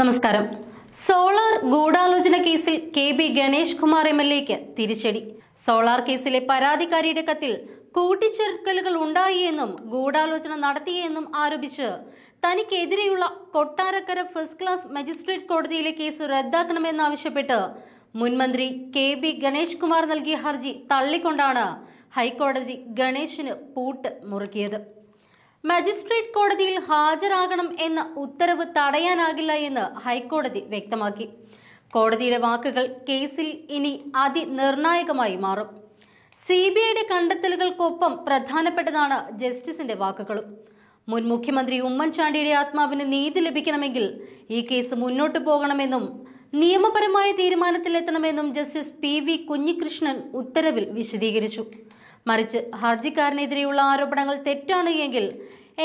നമസ്കാരം സോളാർ ഗൂഢാലോചന കേസിൽ K B Ganesh Kumar M L എക്ക് തിരിച്ചടി സോളാർ കേസിലെ പരാതിക്കാരിയുടെ കത്തിൽ കൂട്ടിച്ചേർക്കലുകൾ ഉണ്ടായി എന്നും ഗൂഢാലോചന നടത്തിയെന്നും ആരോപിച്ച് തനിക്കെതിരെയുള്ള കൊട്ടാരക്കര ഫസ്റ്റ് ക്ലാസ് മജിസ്ട്രേറ്റ് കോടതിയിലെ കേസ് റദ്ദാക്കണമെന്നാവശ്യപ്പെട്ട് മുൻമന്ത്രി കെ ബി ഗണേഷ് കുമാർ നൽകിയ ഹർജി തള്ളിക്കൊണ്ടാണ് ഹൈക്കോടതി ഗണേഷിന് പൂട്ട് മുറുക്കിയത് മജിസ്ട്രേറ്റ് കോടതിയിൽ ഹാജരാകണം എന്ന ഉത്തരവ് തടയാനാകില്ല എന്ന് ഹൈക്കോടതി വ്യക്തമാക്കി കോടതിയുടെ വാക്കുകൾ കേസിൽ ഇനി അതിനിർണായകമായി മാറും സി ബി ഐയുടെ കണ്ടെത്തലുകൾക്കൊപ്പം പ്രധാനപ്പെട്ടതാണ് ജസ്റ്റിസിന്റെ വാക്കുകളും മുൻ മുഖ്യമന്ത്രി ഉമ്മൻചാണ്ടിയുടെ ആത്മാവിന് നീതി ലഭിക്കണമെങ്കിൽ ഈ കേസ് മുന്നോട്ടു പോകണമെന്നും നിയമപരമായ തീരുമാനത്തിലെത്തണമെന്നും ജസ്റ്റിസ് പി വി കുഞ്ഞികൃഷ്ണൻ ഉത്തരവിൽ വിശദീകരിച്ചു മറിച്ച് ഹർജിക്കാരനെതിരെയുള്ള ആരോപണങ്ങൾ തെറ്റാണ് എങ്കിൽ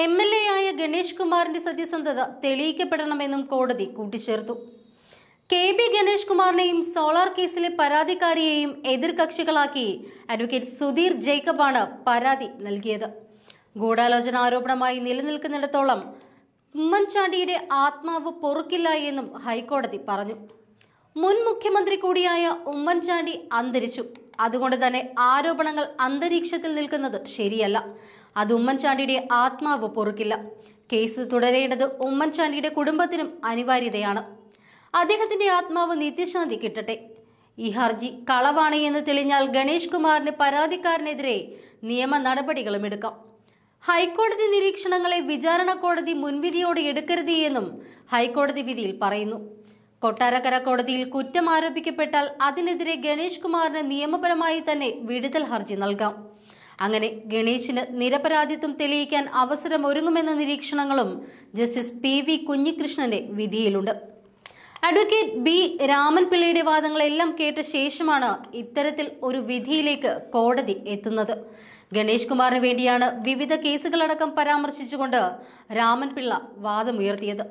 എം എൽ എ ആയ ഗണേഷ് കുമാറിന്റെ സത്യസന്ധത തെളിയിക്കപ്പെടണമെന്നും കോടതി കൂട്ടിച്ചേർത്തു കെ ബി ഗണേഷ് കുമാറിനെയും സോളാർ കേസിലെ പരാതിക്കാരിയെയും എതിർകക്ഷികളാക്കി അഡ്വക്കേറ്റ് സുധീർ ജേക്കബാണ് പരാതി നൽകിയത് ഗൂഢാലോചന ആരോപണമായി നിലനിൽക്കുന്നിടത്തോളം ഉമ്മൻചാണ്ടിയുടെ ആത്മാവ് പൊറുക്കില്ല എന്നും ഹൈക്കോടതി പറഞ്ഞു മുൻ മുഖ്യമന്ത്രി കൂടിയായ ഉമ്മൻചാണ്ടി അന്തരിച്ചു അതുകൊണ്ട് തന്നെ ആരോപണങ്ങൾ അന്തരീക്ഷത്തിൽ നിൽക്കുന്നത് ശരിയല്ല അത് ഉമ്മൻചാണ്ടിയുടെ ആത്മാവ് പൊറുക്കില്ല കേസ് തുടരേണ്ടത് ഉമ്മൻചാണ്ടിയുടെ കുടുംബത്തിനും അനിവാര്യതയാണ് അദ്ദേഹത്തിന്റെ ആത്മാവ് നിത്യശാന്തി കിട്ടട്ടെ ഈ ഹർജി കളവാണ് എന്ന് തെളിഞ്ഞാൽ ഗണേഷ് കുമാറിന് പരാതിക്കാരനെതിരെ നിയമ നടപടികളും എടുക്കാം ഹൈക്കോടതി നിരീക്ഷണങ്ങളെ വിചാരണ കോടതി മുൻവിധിയോടെ എടുക്കരുത് എന്നും ഹൈക്കോടതി വിധിയിൽ പറയുന്നു കൊട്ടാരക്കര കോടതിയിൽ കുറ്റം ആരോപിക്കപ്പെട്ടാൽ അതിനെതിരെ ഗണേഷ് കുമാറിന് നിയമപരമായി തന്നെ വിടുതൽ ഹർജി നൽകാം അങ്ങനെ ഗണേഷിന് നിരപരാധിത്വം തെളിയിക്കാൻ അവസരം ഒരുങ്ങുമെന്ന നിരീക്ഷണങ്ങളും ജസ്റ്റിസ് പി വി കുഞ്ഞികൃഷ്ണന്റെ വിധിയിലുണ്ട് അഡ്വക്കേറ്റ് ബി രാമൻപിള്ളയുടെ വാദങ്ങളെല്ലാം കേട്ട ശേഷമാണ് ഇത്തരത്തിൽ ഒരു വിധിയിലേക്ക് കോടതി എത്തുന്നത് ഗണേഷ് കുമാറിന് വേണ്ടിയാണ് വിവിധ കേസുകളടക്കം പരാമർശിച്ചുകൊണ്ട് രാമൻപിള്ള വാദമുയർത്തിയത്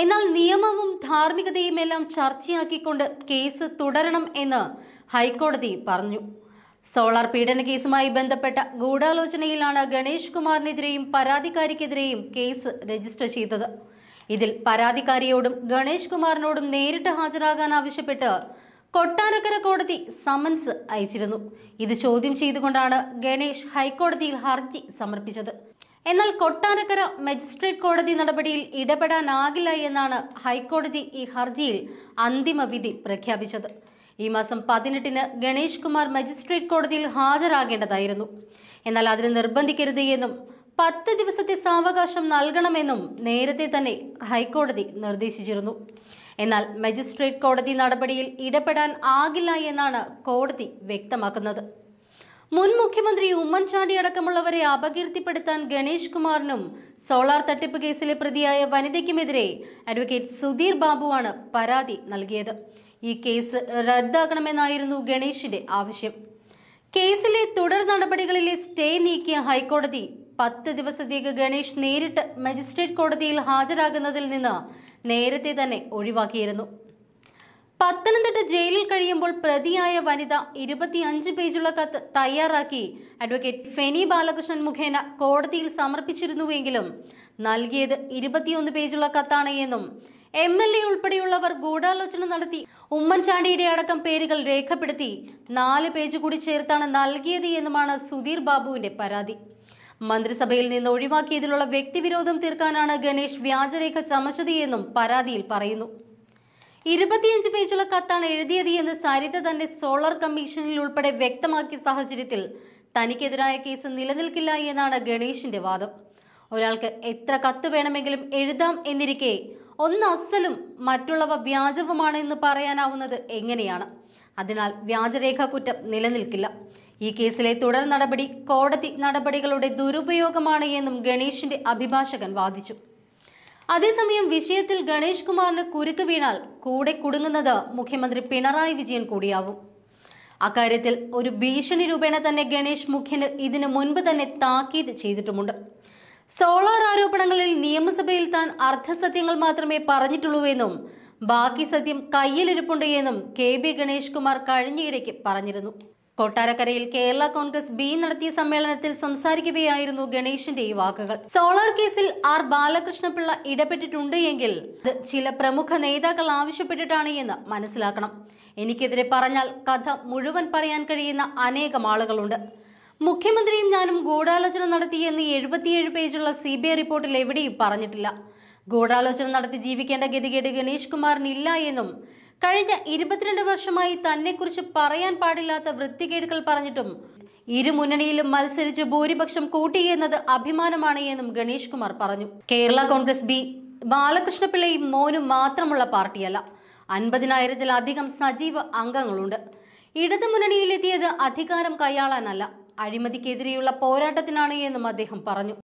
എന്നാൽ നിയമവും ധാർമ്മികതയും എല്ലാം ചർച്ചയാക്കിക്കൊണ്ട് കേസ് തുടരണം എന്ന് ഹൈക്കോടതി പറഞ്ഞു സോളാർ പീഡന കേസുമായി ബന്ധപ്പെട്ട ഗൂഢാലോചനയിലാണ് ഗണേഷ് കുമാറിനെതിരെയും പരാതിക്കാരിക്കെതിരെയും കേസ് രജിസ്റ്റർ ചെയ്തത് ഇതിൽ പരാതിക്കാരിയോടും ഗണേഷ് കുമാറിനോടും നേരിട്ട് ഹാജരാകാൻ ആവശ്യപ്പെട്ട് കൊട്ടാരക്കര കോടതി സമൻസ് അയച്ചിരുന്നു ഇത് ചോദ്യം ചെയ്തുകൊണ്ടാണ് ഗണേഷ് ഹൈക്കോടതിയിൽ ഹർജി സമർപ്പിച്ചത് എന്നാൽ കൊട്ടാരക്കര മജിസ്ട്രേറ്റ് കോടതി നടപടിയിൽ ഇടപെടാനാകില്ല എന്നാണ് ഹൈക്കോടതി ഈ ഹർജിയിൽ അന്തിമ വിധി പ്രഖ്യാപിച്ചത് ഈ മാസം പതിനെട്ടിന് ഗണേഷ് കുമാർ മജിസ്ട്രേറ്റ് കോടതിയിൽ ഹാജരാകേണ്ടതായിരുന്നു എന്നാൽ അതിന് നിർബന്ധിക്കരുത് എന്നും പത്ത് ദിവസത്തെ സാവകാശം നൽകണമെന്നും നേരത്തെ തന്നെ ഹൈക്കോടതി നിർദ്ദേശിച്ചിരുന്നു എന്നാൽ മജിസ്ട്രേറ്റ് കോടതി നടപടിയിൽ ഇടപെടാൻ ആകില്ല എന്നാണ് കോടതി വ്യക്തമാക്കുന്നത് മുൻ മുഖ്യമന്ത്രി ഉമ്മൻചാണ്ടി അടക്കമുള്ളവരെ അപകീർത്തിപ്പെടുത്താൻ ഗണേഷ് കുമാറിനും സോളാർ തട്ടിപ്പ് കേസിലെ പ്രതിയായ വനിതയ്ക്കുമെതിരെ അഡ്വക്കേറ്റ് സുധീർ ബാബുവാണ് പരാതി നൽകിയത് ഈ കേസ് റദ്ദാക്കണമെന്നായിരുന്നു ഗണേഷിന്റെ ആവശ്യം കേസിലെ തുടർ നടപടികളിലെ സ്റ്റേ നീക്കിയ ഹൈക്കോടതി പത്ത് ദിവസത്തേക്ക് ഗണേഷ് നേരിട്ട് മജിസ്ട്രേറ്റ് കോടതിയിൽ ഹാജരാകുന്നതിൽ നിന്ന് നേരത്തെ തന്നെ ഒഴിവാക്കിയിരുന്നു പത്തനംതിട്ട ജയിലിൽ കഴിയുമ്പോൾ പ്രതിയായ വനിത ഇരുപത്തിയഞ്ച് പേജുള്ള കത്ത് തയ്യാറാക്കി അഡ്വക്കേറ്റ് ഫെനി ബാലകൃഷ്ണൻ മുഖേന കോടതിയിൽ സമർപ്പിച്ചിരുന്നുവെങ്കിലും നൽകിയത് ഇരുപത്തിയൊന്ന് പേജുള്ള കത്താണ് എന്നും എം എൽ എ ഉൾപ്പെടെയുള്ളവർ ഗൂഢാലോചന നടത്തി ഉമ്മൻചാണ്ടിയുടെ അടക്കം പേരുകൾ രേഖപ്പെടുത്തി നാല് പേജ് കൂടി ചേർത്താണ് നൽകിയത് എന്നുമാണ് സുധീർ ബാബുവിന്റെ പരാതി മന്ത്രിസഭയിൽ നിന്ന് ഒഴിവാക്കിയതിലുള്ള വ്യക്തിവിരോധം തീർക്കാനാണ് ഗണേഷ് വ്യാജരേഖ ചമച്ചത് എന്നും പരാതിയിൽ പറയുന്നു ഇരുപത്തിയഞ്ച് പേജുള്ള കത്താണ് എഴുതിയത് എന്ന് സരിത തന്റെ സോളർ കമ്മീഷനിൽ ഉൾപ്പെടെ വ്യക്തമാക്കിയ സാഹചര്യത്തിൽ തനിക്കെതിരായ കേസ് നിലനിൽക്കില്ല എന്നാണ് ഗണേഷിന്റെ വാദം ഒരാൾക്ക് എത്ര കത്ത് വേണമെങ്കിലും എഴുതാം എന്നിരിക്കെ ഒന്ന് അസലും മറ്റുള്ളവ വ്യാജവുമാണ് എന്ന് പറയാനാവുന്നത് എങ്ങനെയാണ് അതിനാൽ വ്യാജരേഖ കുറ്റം നിലനിൽക്കില്ല ഈ കേസിലെ തുടർ നടപടി കോടതി നടപടികളുടെ ദുരുപയോഗമാണ് എന്നും ഗണേഷിന്റെ അഭിഭാഷകൻ വാദിച്ചു അതേസമയം വിഷയത്തിൽ ഗണേഷ് കുമാറിന് കുരുക്ക് വീണാൽ കൂടെ കുടുങ്ങുന്നത് മുഖ്യമന്ത്രി പിണറായി വിജയൻ കൂടിയാവും അക്കാര്യത്തിൽ ഒരു ഭീഷണി രൂപേണ തന്നെ ഗണേഷ് മുഖ്യന് ഇതിനു മുൻപ് തന്നെ താക്കീത് ചെയ്തിട്ടുമുണ്ട് സോളാർ ആരോപണങ്ങളിൽ നിയമസഭയിൽ താൻ അർദ്ധസത്യങ്ങൾ മാത്രമേ പറഞ്ഞിട്ടുള്ളൂ എന്നും ബാക്കി സത്യം കയ്യിലിരിപ്പുണ്ട് എന്നും കെ ബി ഗണേഷ് കുമാർ കഴിഞ്ഞയിടയ്ക്ക് പറഞ്ഞിരുന്നു കൊട്ടാരക്കരയിൽ കേരള കോൺഗ്രസ് ബി നടത്തിയ സമ്മേളനത്തിൽ സംസാരിക്കുകയായിരുന്നു ഗണേശിന്റെ ഈ വാക്കുകൾ സോളാർ കേസിൽ ആർ ബാലകൃഷ്ണപിള്ള ഇടപെട്ടിട്ടുണ്ട് എങ്കിൽ ചില പ്രമുഖ നേതാക്കൾ ആവശ്യപ്പെട്ടിട്ടാണ് എന്ന് മനസ്സിലാക്കണം എനിക്കെതിരെ പറഞ്ഞാൽ കഥ മുഴുവൻ പറയാൻ കഴിയുന്ന അനേകം ആളുകളുണ്ട് മുഖ്യമന്ത്രിയും ഞാനും ഗൂഢാലോചന നടത്തിയെന്ന് എഴുപത്തിയേഴ് പേജുള്ള സി ബി ഐ റിപ്പോർട്ടിൽ എവിടെയും പറഞ്ഞിട്ടില്ല ഗൂഢാലോചന നടത്തി ജീവിക്കേണ്ട ഗതികേട് ഗണേഷ് കുമാറിനില്ല എന്നും കഴിഞ്ഞ ഇരുപത്തിരണ്ട് വർഷമായി തന്നെക്കുറിച്ച് പറയാൻ പാടില്ലാത്ത വൃത്തികേടുകൾ പറഞ്ഞിട്ടും ഇരു മുന്നണിയിലും മത്സരിച്ച് ഭൂരിപക്ഷം കൂട്ടി എന്നത് അഭിമാനമാണ് എന്നും ഗണേഷ് കുമാർ പറഞ്ഞു കേരള കോൺഗ്രസ് ബി ബാലകൃഷ്ണപിള്ളയും മോനും മാത്രമുള്ള പാർട്ടിയല്ല അൻപതിനായിരത്തിലധികം സജീവ അംഗങ്ങളുണ്ട് ഇടതു മുന്നണിയിലെത്തിയത് അധികാരം കൈയാളാനല്ല അഴിമതിക്കെതിരെയുള്ള പോരാട്ടത്തിനാണ് എന്നും അദ്ദേഹം പറഞ്ഞു